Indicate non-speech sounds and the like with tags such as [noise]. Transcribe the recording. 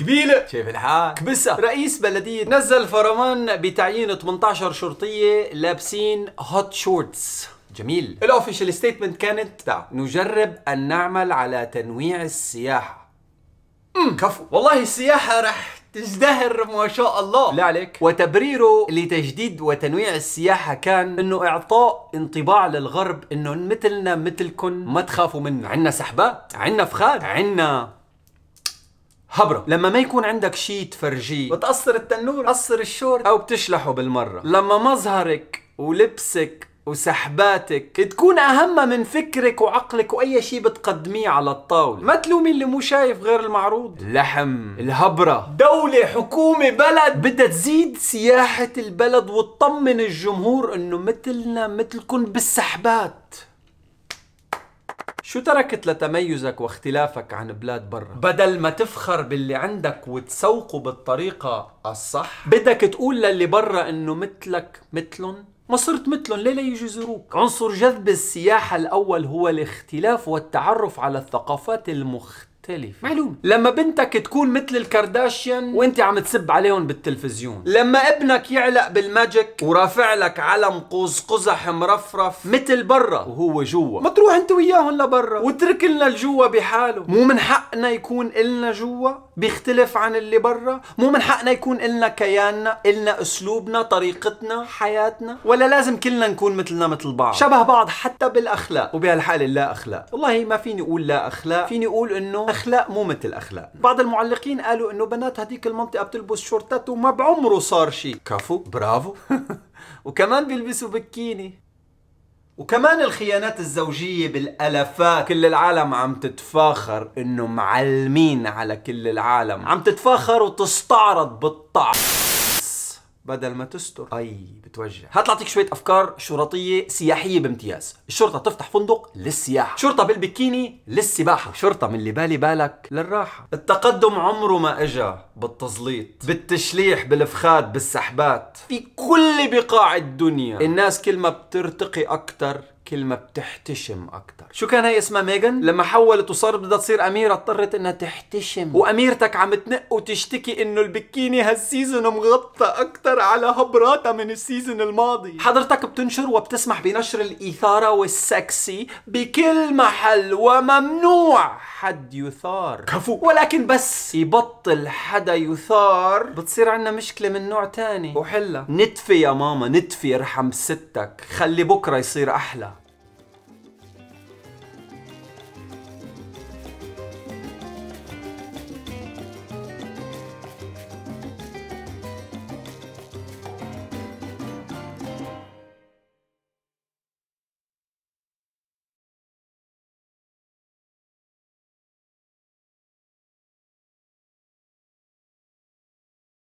قبيلة كيف الحال؟ كبسة رئيس بلدية نزل فرمان بتعيين 18 شرطية لابسين هوت شورتس جميل الاوفيشال ستيتمنت كانت دع. نعم. نجرب ان نعمل على تنويع السياحه امم كفو والله السياحه رح تزدهر ما شاء الله لا عليك وتبريره لتجديد وتنويع السياحه كان انه اعطاء انطباع للغرب انه مثلنا مثلكم ما تخافوا منا عنا سحبات عنا فخاد عنا هبره لما ما يكون عندك شيء تفرجيه بتقصر التنور قصر الشورت او بتشلحه بالمره لما مظهرك ولبسك وسحباتك تكون أهم من فكرك وعقلك وأي شيء بتقدميه على الطاولة ما تلومي اللي مو شايف غير المعروض لحم الهبرة دولة حكومة بلد بدها تزيد سياحة البلد وتطمن الجمهور انه مثلنا مثلكم بالسحبات شو تركت لتميزك واختلافك عن بلاد برا؟ بدل ما تفخر باللي عندك وتسوقه بالطريقة الصح بدك تقول للي برا انه مثلك مثلهم ما صرت مثلهم ليه لا يزوروك؟ عنصر جذب السياحة الأول هو الاختلاف والتعرف على الثقافات المختلفة مختلفة معلوم لما بنتك تكون مثل الكارداشيان وانت عم تسب عليهم بالتلفزيون لما ابنك يعلق بالماجيك ورافع لك علم قوس قزح مرفرف مثل برا وهو جوا ما تروح انت وياهم لبرا واترك لنا الجوا بحاله مو من حقنا يكون النا جوا بيختلف عن اللي برا مو من حقنا يكون النا كياننا النا اسلوبنا طريقتنا حياتنا ولا لازم كلنا نكون مثلنا مثل بعض شبه بعض حتى بالاخلاق وبهالحاله لا اخلاق والله ما فيني اقول لا اخلاق فيني اقول انه اخلاق مو مثل اخلاق بعض المعلقين قالوا انه بنات هذيك المنطقه بتلبس شورتات وما بعمره صار شيء كفو برافو [laughs] وكمان بيلبسوا بكيني وكمان الخيانات الزوجية بالألفات كل العالم عم تتفاخر انه معلمين على كل العالم عم تتفاخر وتستعرض بالطعم بدل ما تستر اي بتوجع هات اعطيك شويه افكار شرطيه سياحيه بامتياز الشرطه تفتح فندق للسياحه شرطه بالبكيني للسباحه شرطه من اللي بالي بالك للراحه التقدم عمره ما اجا بالتزليط بالتشليح بالفخاد بالسحبات في كل بقاع الدنيا الناس كل ما بترتقي اكثر كلمة بتحتشم أكتر شو كان هي اسمها ميغان؟ لما حولت وصارت بدها تصير أميرة اضطرت إنها تحتشم وأميرتك عم تنق وتشتكي إنه البكيني هالسيزون مغطى أكتر على هبراتها من السيزون الماضي حضرتك بتنشر وبتسمح بنشر الإثارة والسكسي بكل محل وممنوع حد يثار كفو ولكن بس يبطل حدا يثار بتصير عندنا مشكلة من نوع تاني وحلها نتفي يا ماما نتفي ارحم ستك خلي بكرة يصير أحلى